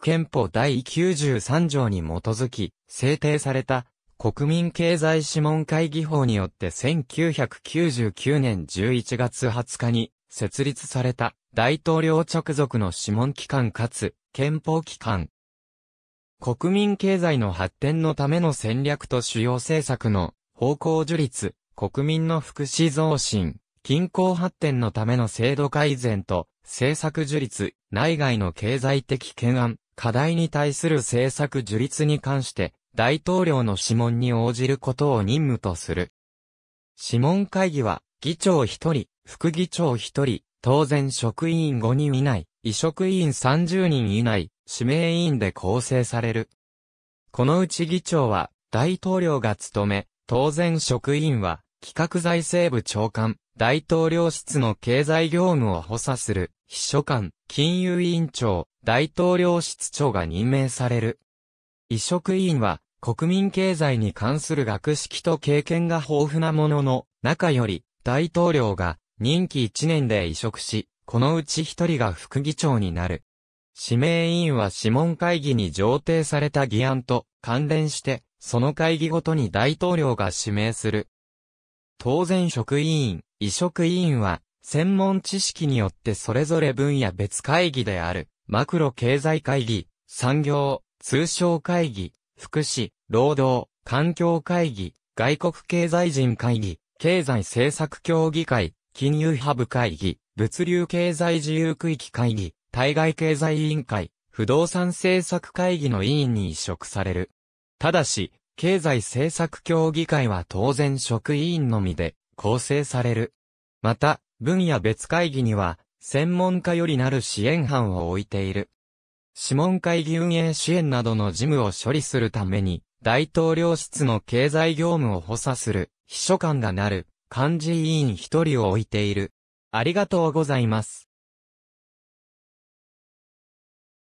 憲法第93条に基づき、制定された、国民経済諮問会議法によって1999年11月20日に設立された大統領直属の諮問機関かつ憲法機関。国民経済の発展のための戦略と主要政策の方向樹立、国民の福祉増進、均衡発展のための制度改善と政策樹立、内外の経済的懸案、課題に対する政策樹立に関して、大統領の諮問に応じることを任務とする。諮問会議は、議長1人、副議長1人、当然職員5人以内、委職委員30人以内、指名委員で構成される。このうち議長は、大統領が務め、当然職員は、企画財政部長官、大統領室の経済業務を補佐する、秘書官、金融委員長、大統領室長が任命される。移植委員は、国民経済に関する学識と経験が豊富なものの、中より、大統領が、任期1年で移植し、このうち一人が副議長になる。指名委員は諮問会議に上呈された議案と関連して、その会議ごとに大統領が指名する。当然職委員、移植委員は、専門知識によってそれぞれ分野別会議である。マクロ経済会議、産業、通商会議、福祉、労働、環境会議、外国経済人会議、経済政策協議会、金融ハブ会議、物流経済自由区域会議、対外経済委員会、不動産政策会議の委員に移植される。ただし、経済政策協議会は当然職員のみで構成される。また、分野別会議には、専門家よりなる支援班を置いている。諮問会議運営支援などの事務を処理するために、大統領室の経済業務を補佐する、秘書官がなる、幹事委員一人を置いている。ありがとうございます。